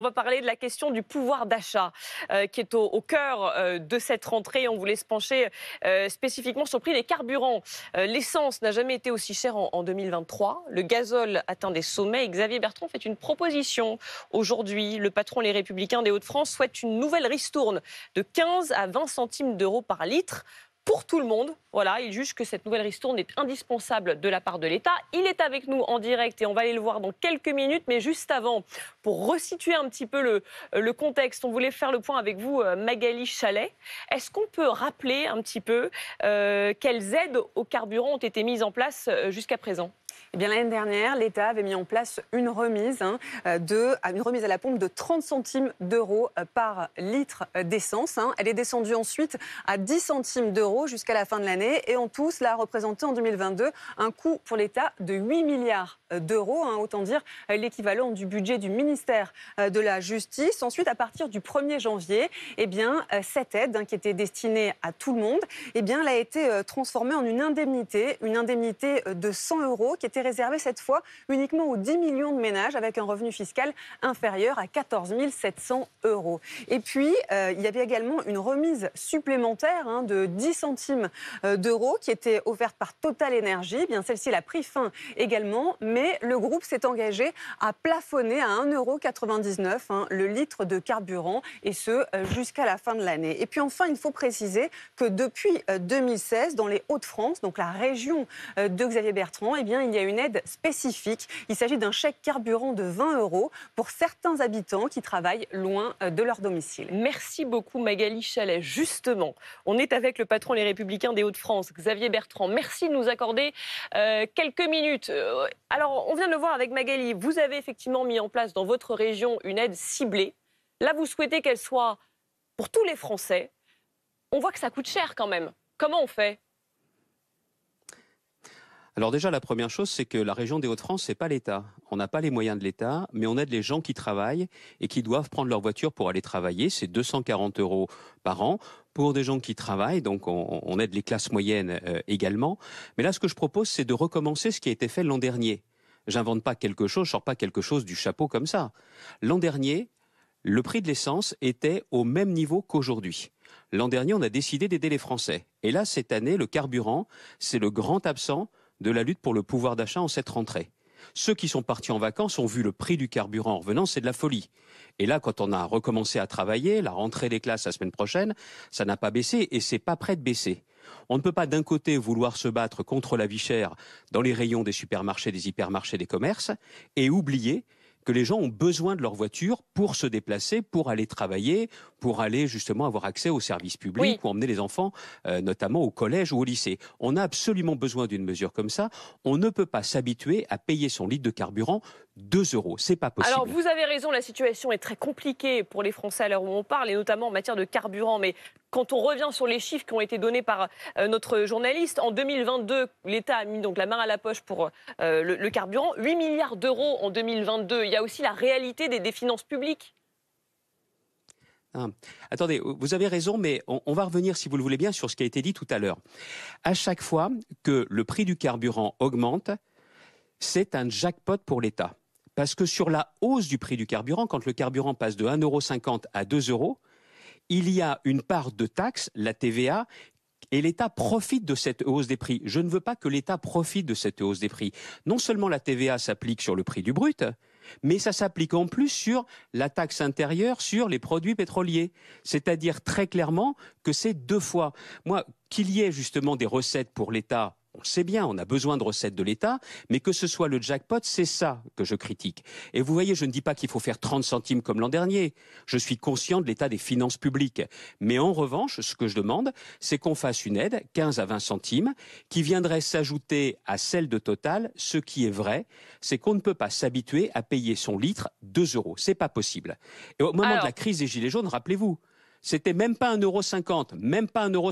On va parler de la question du pouvoir d'achat euh, qui est au, cœur euh, de cette rentrée. On voulait se pencher euh, spécifiquement sur le prix des carburants. L'essence n'a jamais été aussi chère en, 2023. Le gazole atteint des sommets. Xavier Bertrand fait une proposition aujourd'hui. Le patron Les Républicains des Hauts-de-France souhaite une nouvelle ristourne de 15 à 20 centimes d'euros par litre pour tout le monde. Voilà, il juge que cette nouvelle ristourne est indispensable de la part de l'État. Il est avec nous en direct et on va aller le voir dans quelques minutes. Mais juste avant, pour resituer un petit peu le, contexte, on voulait faire le point avec vous, euh, Magali Chalet. Est-ce qu'on peut rappeler un petit peu euh, quelles aides au carburant ont été mises en place euh, jusqu'à présent eh l'année dernière, l'État avait mis en place une remise, hein, euh, euh, à la pompe de 30 centimes d'euros euh, par litre d'essence. Hein. Elle est descendue ensuite à 10 centimes d'euros jusqu'à la fin de l'année. Et en tout, cela a représenté en 2022 un coût pour l'État de 8 milliards d'euros, hein. autant dire l'équivalent du budget du ministère de la Justice. Ensuite, à partir du 1er janvier, eh bien, cette aide qui était destinée à tout le monde, eh bien, elle a été transformée en une indemnité, une indemnité de 100 euros qui était réservé cette fois uniquement aux 10 millions de ménages avec un revenu fiscal inférieur à 14 700 euros. Et puis, euh, il y avait également une remise supplémentaire hein, de 10 centimes euh, d'euros qui était offerte par Total Energy. bien, celle-ci l'a pris fin également, mais le groupe s'est engagé à plafonner à 1,99 euros hein, le litre de carburant, et ce euh, jusqu'à la fin de l'année. Et puis enfin, il faut préciser que depuis 2016, dans les Hauts-de-France, donc la région de Xavier Bertrand, eh bien, il y a eu une aide spécifique. Il s'agit d'un chèque carburant de 20 euros pour certains habitants qui travaillent loin euh, de leur domicile. Merci beaucoup Magali Chalet. Justement, on est avec le patron Les Républicains des Hauts-de-France, Xavier Bertrand. Merci de nous accorder euh, quelques minutes. Euh, alors, on vient de le voir avec Magali. Vous avez effectivement mis en place dans votre région une aide ciblée. Là, vous souhaitez qu'elle soit pour tous les Français. On voit que ça coûte cher quand même. Comment on fait alors déjà, la première chose, c'est que la région des Hauts-de-France, c'est pas l'État. On n'a pas les moyens de l'État, mais on aide les gens qui travaillent et qui doivent prendre leur voiture pour aller travailler. C'est 240 euros par an pour des gens qui travaillent, donc on, aide les classes moyennes euh, également. Mais là, ce que je propose, c'est de recommencer ce qui a été fait l'an dernier. J'invente pas quelque chose, je sors pas quelque chose du chapeau comme ça. L'an dernier, le prix de l'essence était au même niveau qu'aujourd'hui. L'an dernier, on a décidé d'aider les Français. Et là, cette année, le carburant, c'est le grand absent de la lutte pour le pouvoir d'achat en cette rentrée. Ceux qui sont partis en vacances ont vu le prix du carburant en revenant, c'est de la folie. Et là, quand on a recommencé à travailler, la rentrée des classes la semaine prochaine, ça n'a pas baissé et c'est pas prêt de baisser. On ne peut pas d'un côté vouloir se battre contre la vie chère dans les rayons des supermarchés, des hypermarchés, des commerces et oublier que les gens ont besoin de leur voiture pour se déplacer, pour aller travailler, pour aller justement avoir accès aux services publics, pour emmener les enfants euh, notamment au collège ou au lycée. On a absolument besoin d'une mesure comme ça. On ne peut pas s'habituer à payer son litre de carburant 2 euros. C'est pas possible. Alors vous avez raison, la situation est très compliquée pour les Français à l'heure où on parle, et notamment en matière de carburant. Mais quand on revient sur les chiffres qui ont été donnés par euh, notre journaliste, en 2022, l'État a mis donc la main à la poche pour euh, le, carburant. 8 milliards d'euros en 2022. Il y a aussi la réalité des, finances publiques. Ah. attendez, vous avez raison, mais on, va revenir, si vous le voulez bien, sur ce qui a été dit tout à l'heure. À chaque fois que le prix du carburant augmente, c'est un jackpot pour l'État. Parce que sur la hausse du prix du carburant, quand le carburant passe de 1,50€ à 2 euros, il y a une part de taxe, la TVA, et l'État profite de cette hausse des prix. Je ne veux pas que l'État profite de cette hausse des prix. Non seulement la TVA s'applique sur le prix du brut, mais ça s'applique en plus sur la taxe intérieure sur les produits pétroliers. C'est-à-dire très clairement que c'est deux fois. Moi, qu'il y ait justement des recettes pour l'État on sait bien, on a besoin de recettes de l'État, mais que ce soit le jackpot, c'est ça que je critique. Et vous voyez, je ne dis pas qu'il faut faire 30 centimes comme l'an dernier. Je suis conscient de l'état des finances publiques. Mais en revanche, ce que je demande, c'est qu'on fasse une aide, 15 à 20 centimes, qui viendrait s'ajouter à celle de Total. Ce qui est vrai, c'est qu'on ne peut pas s'habituer à payer son litre 2 euros. C'est pas possible. Et au moment de la crise des Gilets jaunes, rappelez-vous, c'était même pas 1,50 euro, même pas 1,50 euro.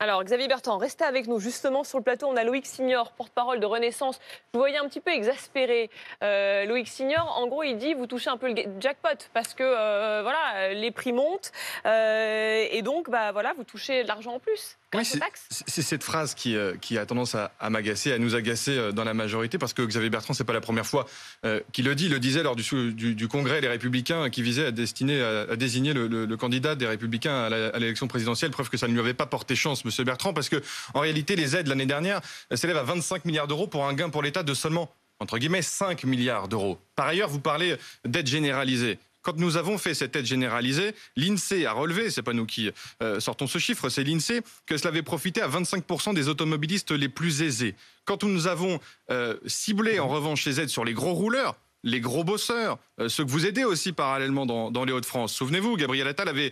Alors, Xavier Bertrand, restez avec nous. Justement, sur le plateau, on a Loïc Signor, porte-parole de Renaissance. vous voyez un petit peu exaspéré. Euh, Loïc Signor, en gros, il dit vous touchez un peu le jackpot parce que euh, voilà, les prix montent euh, et donc bah, voilà, vous touchez de l'argent en plus c'est cette phrase qui, euh, a tendance à, m'agacer, à nous agacer euh, dans la majorité, parce que Xavier Bertrand, ce n'est pas la première fois euh, qu'il le dit. Il le disait lors du, du, Congrès des Républicains, qui visait à, destiner, à, désigner le, candidat des Républicains à l'élection présidentielle. Preuve que ça ne lui avait pas porté chance, Monsieur Bertrand, parce qu'en réalité, les aides l'année dernière s'élèvent à 25 milliards d'euros pour un gain pour l'État de seulement entre guillemets 5 milliards d'euros. Par ailleurs, vous parlez d'aides généralisées. Quand nous avons fait cette aide généralisée, l'INSEE a relevé, c'est pas nous qui euh, sortons ce chiffre, c'est l'INSEE, que cela avait profité à 25% des automobilistes les plus aisés. Quand nous avons euh, ciblé en revanche les aides sur les gros rouleurs, les gros bosseurs, euh, ceux que vous aidez aussi parallèlement dans, les Hauts-de-France. Souvenez-vous, Gabriel Attal avait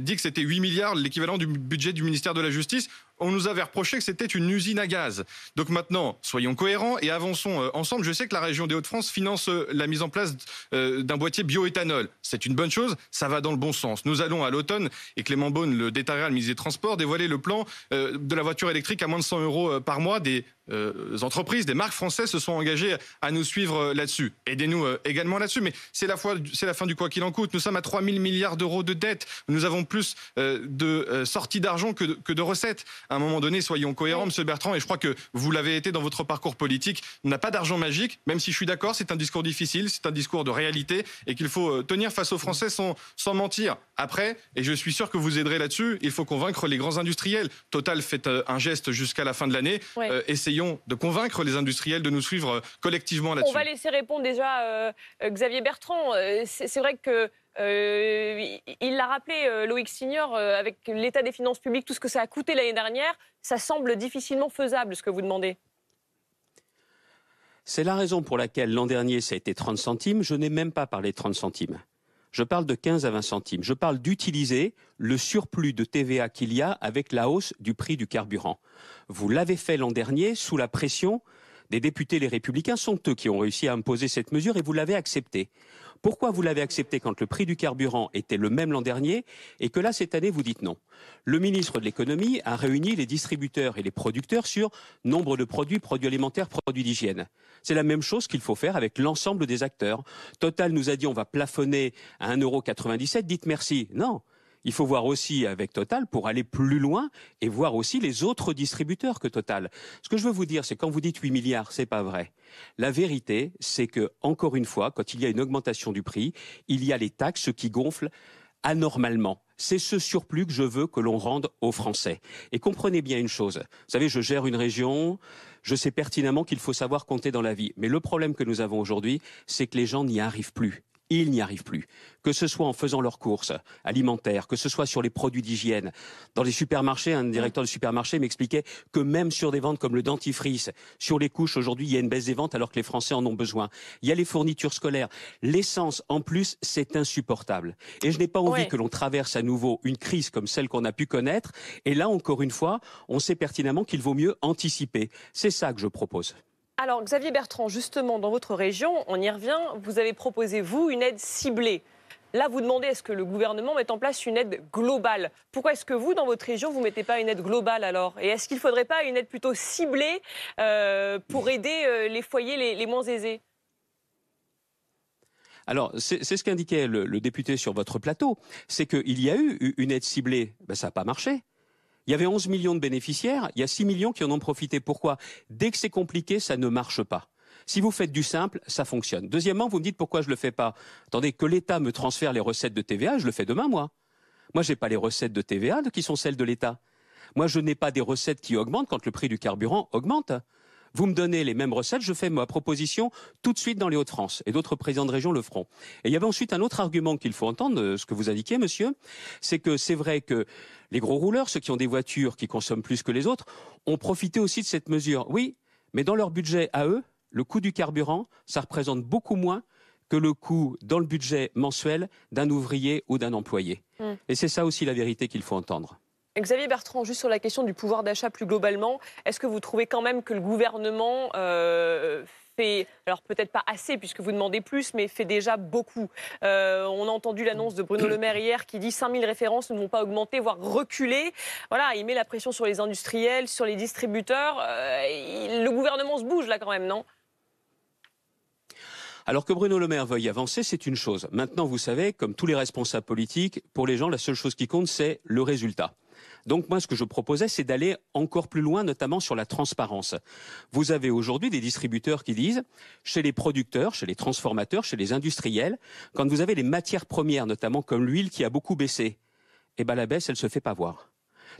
dit que c'était 8 milliards, l'équivalent du budget du ministère de la Justice on nous avait reproché que c'était une usine à gaz. Donc maintenant, soyons cohérents et avançons euh, ensemble. Je sais que la région des Hauts-de-France finance euh, la mise en place euh, d'un boîtier bioéthanol. C'est une bonne chose, ça va dans le bon sens. Nous allons à l'automne, et Clément Beaune le détaillera le ministre des Transports, dévoiler le plan de la voiture électrique à moins de 100 euros par mois des euh, entreprises, des marques françaises se sont engagées à nous suivre euh, là-dessus. Aidez-nous euh, également là-dessus. Mais c'est la, fois, la fin du quoi qu'il en coûte. Nous sommes à 3 000 milliards d'euros de dette. Nous avons plus de sorties d'argent que, de recettes. À un moment donné, soyons cohérents, M. Bertrand, et je crois que vous l'avez été dans votre parcours politique. On n'a pas d'argent magique, même si je suis d'accord, c'est un discours difficile, c'est un discours de réalité et qu'il faut tenir face aux Français sans, mentir. Après, et je suis sûr que vous aiderez là-dessus, il faut convaincre les grands industriels. Total fait un geste jusqu'à la fin de l'année. essayons de convaincre les industriels de nous suivre euh, collectivement là-dessus. On va laisser répondre déjà euh, euh, Xavier Bertrand. C'est vrai que il l'a rappelé, Loïc Signor, avec l'état des finances publiques, tout ce que ça a coûté l'année dernière, ça semble difficilement faisable, ce que vous demandez. C'est la raison pour laquelle l'an dernier, ça a été 30 centimes. Je n'ai même pas parlé de 30 centimes je parle de 15 à 20 centimes, je parle d'utiliser le surplus de TVA qu'il y a avec la hausse du prix du carburant. Vous l'avez fait l'an dernier sous la pression les députés les républicains sont eux qui ont réussi à imposer cette mesure et vous l'avez acceptée. Pourquoi vous l'avez acceptée quand le prix du carburant était le même l'an dernier et que là, cette année, vous dites non Le ministre de l'économie a réuni les distributeurs et les producteurs sur nombre de produits, produits alimentaires, produits d'hygiène. C'est la même chose qu'il faut faire avec l'ensemble des acteurs. Total nous a dit on va plafonner à 1,97€, dites merci. Non, il faut voir aussi avec Total pour aller plus loin et voir aussi les autres distributeurs que Total. Ce que je veux vous dire, c'est quand vous dites 8 milliards, c'est pas vrai. La vérité, c'est que encore une fois, quand il y a une augmentation du prix, il y a les taxes qui gonflent anormalement. C'est ce surplus que je veux que l'on rende aux Français. Et comprenez bien une chose. Vous savez, je gère une région, je sais pertinemment qu'il faut savoir compter dans la vie. Mais le problème que nous avons aujourd'hui, c'est que les gens n'y arrivent plus ils n'y arrive plus. Que ce soit en faisant leurs courses alimentaires, que ce soit sur les produits d'hygiène. Dans les supermarchés, un directeur de supermarché m'expliquait que même sur des ventes comme le dentifrice, sur les couches, aujourd'hui, il y a une baisse des ventes alors que les Français en ont besoin. Il y a les fournitures scolaires. L'essence, en plus, c'est insupportable. Et je n'ai pas envie que l'on traverse à nouveau une crise comme celle qu'on a pu connaître. Et là, encore une fois, on sait pertinemment qu'il vaut mieux anticiper. C'est ça que je propose. Alors, Xavier Bertrand, justement, dans votre région, on y revient, vous avez proposé, vous, une aide ciblée. Là, vous demandez est-ce que le gouvernement met en place une aide globale Pourquoi est-ce que vous, dans votre région, vous ne mettez pas une aide globale alors Et est-ce qu'il ne faudrait pas une aide plutôt ciblée euh, pour aider euh, les foyers les, moins aisés alors, c'est ce qu'indiquait le, député sur votre plateau, c'est qu'il y a eu une aide ciblée, ben, ça n'a pas marché. Il y avait 11 millions de bénéficiaires, il y a 6 millions qui en ont profité. Pourquoi Dès que c'est compliqué, ça ne marche pas. Si vous faites du simple, ça fonctionne. Deuxièmement, vous me dites pourquoi je ne le fais pas. Attendez, que l'État me transfère les recettes de TVA, je le fais demain, moi. Moi, je n'ai pas les recettes de TVA qui sont celles de l'État. Moi, je n'ai pas des recettes qui augmentent quand le prix du carburant augmente vous me donnez les mêmes recettes, je fais ma proposition tout de suite dans les Hauts-de-France. Et d'autres présidents de région le feront. Et il y avait ensuite un autre argument qu'il faut entendre, euh, ce que vous indiquiez, monsieur, c'est que c'est vrai que les gros rouleurs, ceux qui ont des voitures qui consomment plus que les autres, ont profité aussi de cette mesure. Oui, mais dans leur budget à eux, le coût du carburant, ça représente beaucoup moins que le coût dans le budget mensuel d'un ouvrier ou d'un employé. Hum. Et c'est ça aussi la vérité qu'il faut entendre. Xavier Bertrand, juste sur la question du pouvoir d'achat plus globalement, est-ce que vous trouvez quand même que le gouvernement euh, fait, alors peut-être pas assez puisque vous demandez plus, mais fait déjà beaucoup euh, On a entendu l'annonce de Bruno Le Maire hier qui dit 5000 références ne vont pas augmenter, voire reculer. Voilà, il met la pression sur les industriels, sur les distributeurs. Euh, le gouvernement se bouge là quand même, non alors que Bruno Le Maire veuille avancer, c'est une chose. Maintenant, vous savez, comme tous les responsables politiques, pour les gens, la seule chose qui compte, c'est le résultat. Donc moi, ce que je proposais, c'est d'aller encore plus loin, notamment sur la transparence. Vous avez aujourd'hui des distributeurs qui disent, chez les producteurs, chez les transformateurs, chez les industriels, quand vous avez les matières premières, notamment comme l'huile qui a beaucoup baissé, eh bien la baisse, elle se fait pas voir.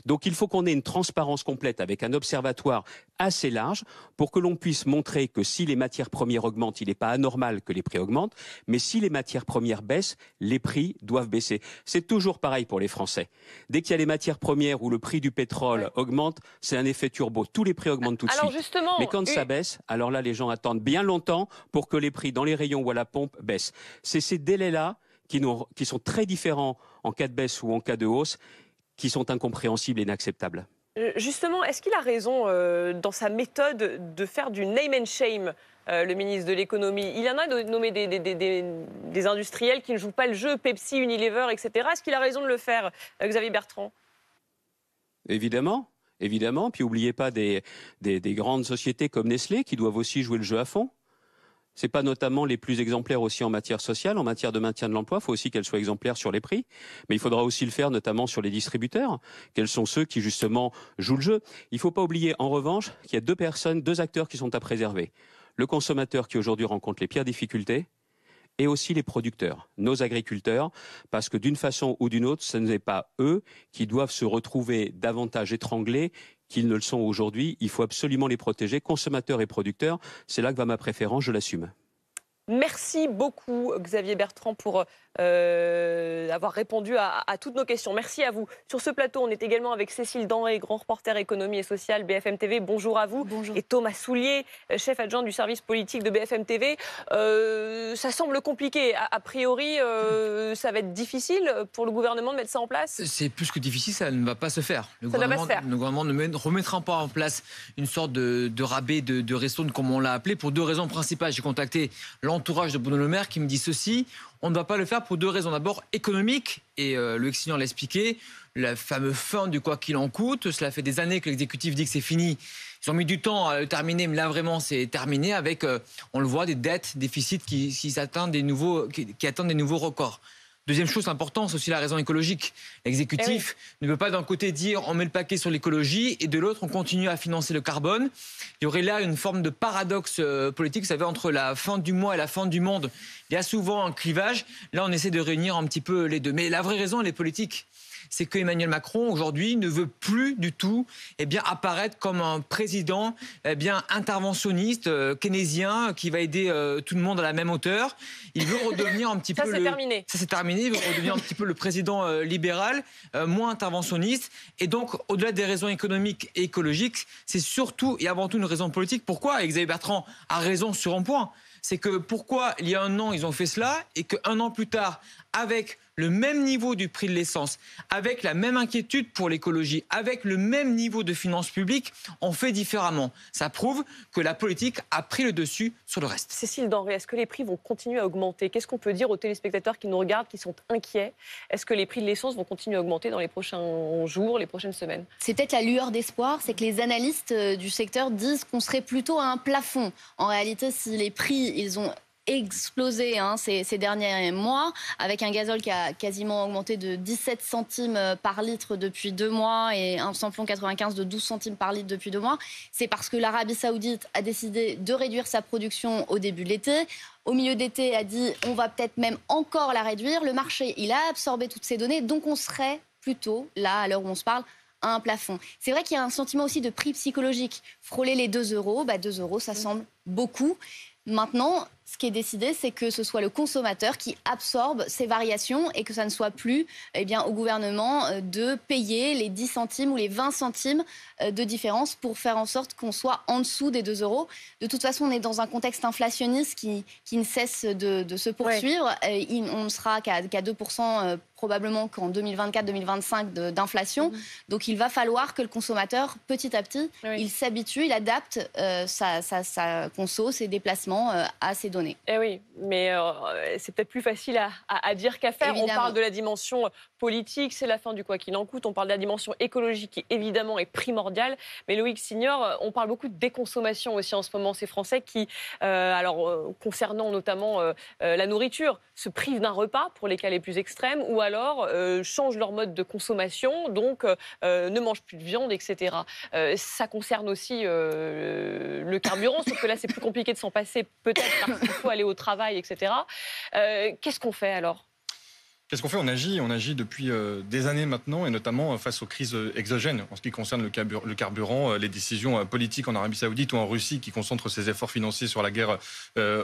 Donc il faut qu'on ait une transparence complète avec un observatoire assez large pour que l'on puisse montrer que si les matières premières augmentent, il n'est pas anormal que les prix augmentent, mais si les matières premières baissent, les prix doivent baisser. C'est toujours pareil pour les Français. Dès qu'il y a les matières premières où le prix du pétrole augmente, c'est un effet turbo. Tous les prix augmentent tout de suite. mais quand ça baisse, alors là, les gens attendent bien longtemps pour que les prix dans les rayons ou à la pompe baissent. C'est ces délais-là qui sont très différents en cas de baisse ou en cas de hausse qui sont incompréhensibles et inacceptables. Euh, justement, est-ce qu'il a raison euh, dans sa méthode de faire du name and shame, euh, le ministre de l'économie Il en a nommé des, des, industriels qui ne jouent pas le jeu, Pepsi, Unilever, etc. Est-ce qu'il a raison de le faire, Xavier Bertrand Évidemment. Évidemment, puis oubliez pas des grandes sociétés comme Nestlé qui doivent aussi jouer le jeu à fond. C'est pas notamment les plus exemplaires aussi en matière sociale, en matière de maintien de l'emploi. Il faut aussi qu'elles soient exemplaires sur les prix, mais il faudra aussi le faire notamment sur les distributeurs. Quels sont ceux qui justement jouent le jeu Il ne faut pas oublier en revanche qu'il y a deux personnes, deux acteurs qui sont à préserver le consommateur qui aujourd'hui rencontre les pires difficultés et aussi les producteurs, nos agriculteurs, parce que d'une façon ou d'une autre, ce n'est pas eux qui doivent se retrouver davantage étranglés qu'ils ne le sont aujourd'hui. Il faut absolument les protéger, consommateurs et producteurs. C'est là que va ma préférence, je l'assume. Merci beaucoup Xavier Bertrand pour euh, d'avoir euh, répondu à, toutes nos questions. Merci à vous. Sur ce plateau, on est également avec Cécile Danré, grand reporter économie et sociale BFM TV. Bonjour à vous. Bonjour. Et Thomas Soulier, euh, chef adjoint du service politique de BFM TV. Euh, ça semble compliqué. A, priori, ça va être difficile pour le gouvernement de mettre ça en place C'est plus que difficile, ça ne va pas se faire. Le, ça gouvernement, le gouvernement ne remettra pas en place une sorte de, rabais de, de comme on l'a appelé, pour deux raisons principales. J'ai contacté l'entourage de Bruno Le Maire qui me dit ceci on ne va pas le faire pour deux raisons. D'abord, économique, et euh, le l'a expliqué, la fameuse fin du quoi qu'il en coûte. Cela fait des années que l'exécutif dit que c'est fini. Ils ont mis du temps à le terminer, mais là vraiment c'est terminé avec, euh, on le voit, des dettes, déficits qui, des nouveaux, qui atteignent des nouveaux records. Deuxième chose importante, c'est aussi la raison écologique. L'exécutif eh ne peut pas d'un côté dire on met le paquet sur l'écologie et de l'autre on continue à financer le carbone. Il y aurait là une forme de paradoxe euh, politique, vous savez, entre la fin du mois et la fin du monde. Il y a souvent un clivage. Là, on essaie de réunir un petit peu les deux. Mais la vraie raison, elle est politique c'est que Emmanuel Macron aujourd'hui ne veut plus du tout eh bien, apparaître comme un président eh bien, interventionniste, euh, keynésien, qui va aider euh, tout le monde à la même hauteur. Il veut redevenir un petit peu... Ça, c'est terminé. Ça, c'est terminé. Il veut redevenir un petit peu le président euh, libéral, moins interventionniste. Et donc, au-delà des raisons économiques et écologiques, c'est surtout et avant tout une raison politique. Pourquoi Et Xavier Bertrand a raison sur un point. C'est que pourquoi, il y a un an, ils ont fait cela et qu'un an plus tard, avec le même niveau du prix de l'essence, avec la même inquiétude pour l'écologie, avec le même niveau de finances publiques, on fait différemment. Ça prouve que la politique a pris le dessus sur le reste. Cécile Denré, est-ce que les prix vont continuer à augmenter Qu'est-ce qu'on peut dire aux téléspectateurs qui nous regardent, qui sont inquiets Est-ce que les prix de l'essence vont continuer à augmenter dans les prochains jours, les prochaines semaines C'est peut-être la lueur d'espoir, c'est que les analystes euh, du secteur disent qu'on serait plutôt à un plafond. En réalité, si les prix, ils ont explosé hein, ces, derniers mois, avec un gazole qui a quasiment augmenté de 17 centimes euh, par litre depuis deux mois et un sans-plomb 95 de 12 centimes par litre depuis deux mois. C'est parce que l'Arabie saoudite a décidé de réduire sa production au début de l'été. Au milieu d'été, a dit on va peut-être même encore la réduire. Le marché, il a absorbé toutes ces données, donc on serait plutôt, là, à l'heure où on se parle, à un plafond. C'est vrai qu'il y a un sentiment aussi de prix psychologique. Frôler les 2 euros, 2 bah, euros, ça semble beaucoup. Maintenant, ce qui est décidé, c'est que ce soit le consommateur qui absorbe ces variations et que ça ne soit plus eh bien, au gouvernement euh, de payer les 10 centimes ou les 20 centimes euh, de différence pour faire en sorte qu'on soit en dessous des 2 euros. De toute façon, on est dans un contexte inflationniste qui, qui ne cesse de, se poursuivre. Euh, on ne sera qu'à 2% probablement qu'en 2024-2025 d'inflation. Mm-hmm. Donc il va falloir que le consommateur, petit à petit, il s'habitue, il adapte euh, sa, conso, ses déplacements euh, à ces données. Eh oui, mais euh, c'est peut-être plus facile à, dire qu'à faire. On parle de la dimension politique, c'est la fin du quoi qu'il en coûte. On parle de la dimension écologique qui évidemment est primordiale. Mais Loïc Signor, euh, on parle beaucoup de déconsommation aussi en ce moment. Ces Français qui, euh, alors euh, concernant notamment la nourriture, se privent d'un repas pour les cas les plus extrêmes ou alors changent leur mode de consommation, donc ne mangent plus de viande, etc. ça concerne aussi le carburant, sauf que là c'est plus compliqué de s'en passer peut-être parce qu'il faut aller au travail, etc. Qu'est-ce qu'on fait alors Qu'est-ce qu'on fait On agit. On agit depuis euh, des années maintenant, et notamment euh, face aux crises euh, exogènes, en ce qui concerne le, carburant, les décisions politiques en Arabie Saoudite ou en Russie qui concentrent ses efforts financiers sur la guerre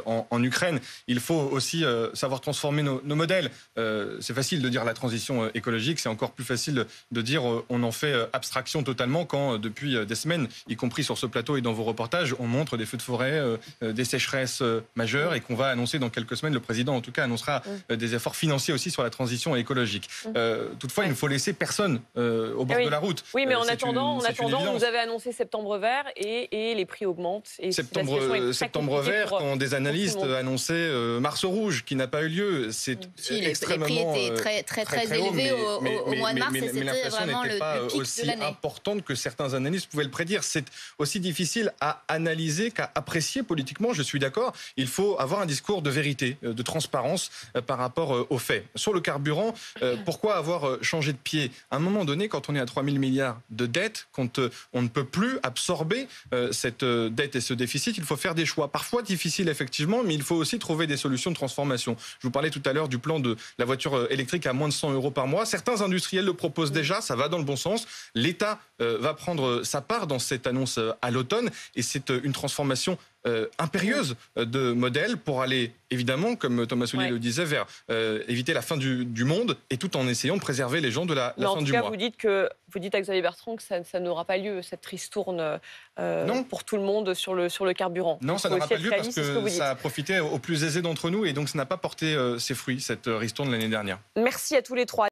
en, Ukraine. Il faut aussi savoir transformer nos, nos modèles. c'est facile de dire la transition écologique, c'est encore plus facile de dire on en fait abstraction totalement quand depuis des semaines, y compris sur ce plateau et dans vos reportages, on montre des feux de forêt, des sécheresses majeures, et qu'on va annoncer dans quelques semaines, le président en tout cas annoncera des efforts financiers aussi sur la transition écologique. Mmh. Euh, toutefois, il ne faut laisser personne euh, au bord eh de la route. Oui, mais euh, en attendant, vous en attendant, vous avez annoncé septembre vert et, les prix augmentent. Et septembre, septembre vert, quand des analystes annonçaient euh, mars rouge, qui n'a pas eu lieu, c'est mmh. extrêmement très très très, au, mois de mars. Mais, c'était vraiment pas aussi importante que certains analystes pouvaient le prédire. C'est aussi difficile à analyser qu'à apprécier politiquement. Je suis d'accord. Il faut avoir un discours de vérité, de transparence par rapport aux faits. Sur le carburant. Euh, pourquoi avoir euh, changé de pied À un moment donné, quand on est à 3 000 milliards de dettes, quand euh, on ne peut plus absorber cette dette et ce déficit, il faut faire des choix. Parfois difficiles, effectivement, mais il faut aussi trouver des solutions de transformation. Je vous parlais tout à l'heure du plan de la voiture électrique à moins de 100 euros par mois. Certains industriels le proposent déjà, ça va dans le bon sens. L'État va prendre sa part dans cette annonce à l'automne et c'est une transformation euh, impérieuse euh, de modèles pour aller, évidemment, comme Thomas Soulier le disait, vers euh, éviter la fin du, monde et tout en essayant de préserver les gens de la, fin du cas, mois. Vous dites que vous dites à Xavier Bertrand que ça, n'aura pas lieu cette ristourne non. pour tout le monde sur le sur le carburant. Non, ça n'aura pas lieu parce que ça a profité aux plus aisés d'entre nous et donc ça n'a pas porté ses fruits cette ristourne l'année dernière. Merci à tous les trois.